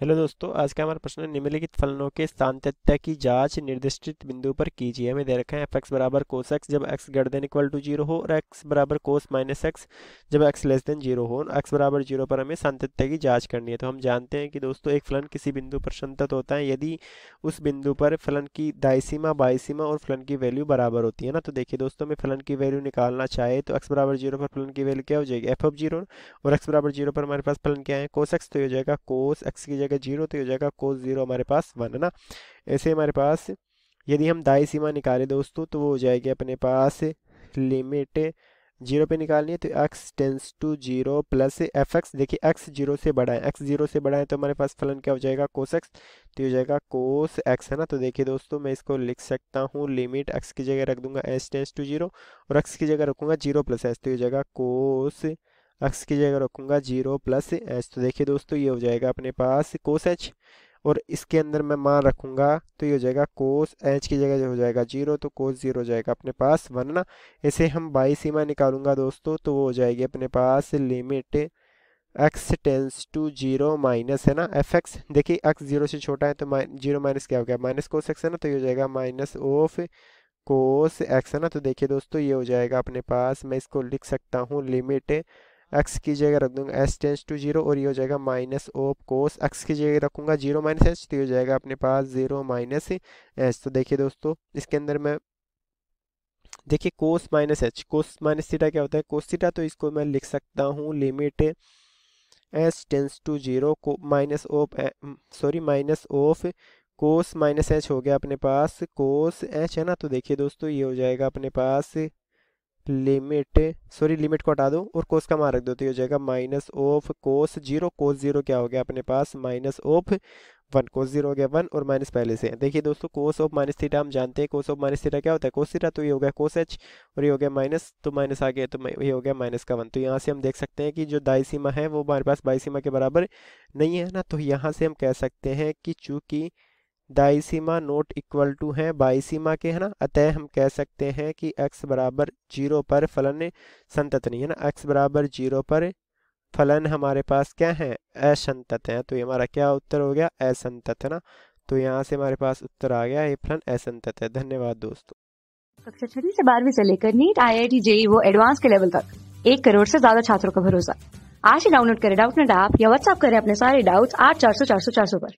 hello दोस्तों आज का हमारा प्रश्न निम्नलिखित फलनों के सांतत्य की जांच निर्दिष्टित बिंदु पर कीजिए हमें दे रखा है एफ एक्स बराबर कोस एक्स जब x greater than equal to zero हो और एक्स बराबर कोस माइनस एक्स जब एक्स लेस देन जीरो हो और एक्स बराबर जीरो पर हमें सांतत्य की जांच करनी है तो हम जानते हैं कि दोस्तों एक फलन किसी बिंदु पर संतत होता है यदि उस बिंदु पर फलन की दाई सीमा बाई सीमा और फलन की वैल्यू बराबर होती है ना तो देखिए दोस्तों हमें फलन की वैल्यू निकालना चाहे तो एक्स बराबर जीरो पर फलन की वैल्यू क्या हो जाएगी एफ ऑफ जीरो और एक्स बराबर जीरो पर हमारे पास फलन क्या है कोस एक्स तो हो जाएगा कोस एक्स की जाएगा जीरो तो हो जाएगा कोस जीरो हमारे पास वन है ना ऐसे हमारे पास यदि हम दाई सीमा निकालें दोस्तों तो वो हो जाएगी अपने पास लिमिट जीरो पे निकालनी है तो x tends to zero plus f x देखिए एक्स जीरो से बड़ा है एक्स जीरो से बड़ा है तो हमारे पास फलन क्या हो जाएगा कोस एक्स तो हो जाएगा कोस एक्स है ना तो देखिए दोस्तों मैं इसको लिख सकता हूँ लिमिट एक्स की जगह रख दूंगा एस टेंस टू जीरो और एक्स की जगह रखूंगा जीरो प्लस एस तो हो जाएगा कोस एक्स की जगह रखूँगा जीरो प्लस एच तो देखिए दोस्तों ये हो जाएगा अपने पास कोस एच और इसके अंदर मैं मान रखूँगा तो ये हो जाएगा कोस एच की जगह हो जाएगा जीरो तो कोस जीरो हो जाएगा अपने पास वन ना इसे हम बाई सीमा निकालूंगा दोस्तों तो वो हो जाएगी अपने पास limit x tends to zero minus है ना एफ एक्स देखिए एक्स जीरो से छोटा है तो माइ जीरो माइनस क्या हो गया माइनस कोस एक्स है ना तो ये हो जाएगा माइनस ऑफ कोस एक्स है ना तो देखिए दोस्तों ये हो जाएगा अपने पास मैं इसको लिख सकता हूँ लिमिट एक्स की जगह रख दूंगा एस टेंस टू जीरो और ये हो जाएगा माइनस ऑफ कोस एक्स की जगह रखूंगा जीरो माइनस एच तो ये हो जाएगा अपने पास जीरो माइनस एच तो देखिए दोस्तों इसके अंदर मैं देखिए cos minus h cos minus theta क्या होता है कोस थीटा तो इसको मैं लिख सकता हूँ limit x tends to zero minus of sorry minus of cos minus h हो गया अपने पास कोस एच है ना तो देखिए दोस्तों ये हो जाएगा अपने पास लिमिट सॉरी लिमिट को हटा दो और कोस का मान रख दो तो ये हो जाएगा minus of cos zero cos zero क्या हो गया अपने पास minus of one cos zero हो गया वन और माइनस पहले से देखिए दोस्तों कोस ऑफ माइनस थीटा हम जानते हैं कोस ऑफ माइनस थीटा क्या होता है कोस थीटा तो ये हो गया कोस एच और ये हो गया माइनस तो माइनस आ गया तो ये हो गया माइनस का वन तो यहाँ से हम देख सकते हैं कि जो दाई सीमा है वो हमारे पास बाई सीमा के बराबर नहीं है ना तो यहाँ से हम कह सकते हैं कि चूंकि दाईसीमा नोट इक्वल टू हैं बाईसीमा के है ना अतः हम कह सकते हैं कि x बराबर जीरो पर फलन नहीं है ना x बराबर जीरो पर फलन हमारे पास क्या है असंतत है तो ये हमारा क्या उत्तर हो गया असंतत है ना तो यहाँ से हमारे पास उत्तर आ गया ये फलन असंतत है धन्यवाद दोस्तों कक्षा छठी से बारहवीं से लेकर NEET I I T JEE वो एडवांस के लेवल तक एक करोड़ से ज्यादा छात्रों का भरोसा आज ही डाउनलोड करें डाउट नेट ऐप या व्हाट्सअप करें अपने सारे डाउट्स आठ चार सौ चार सौ चार सौ पर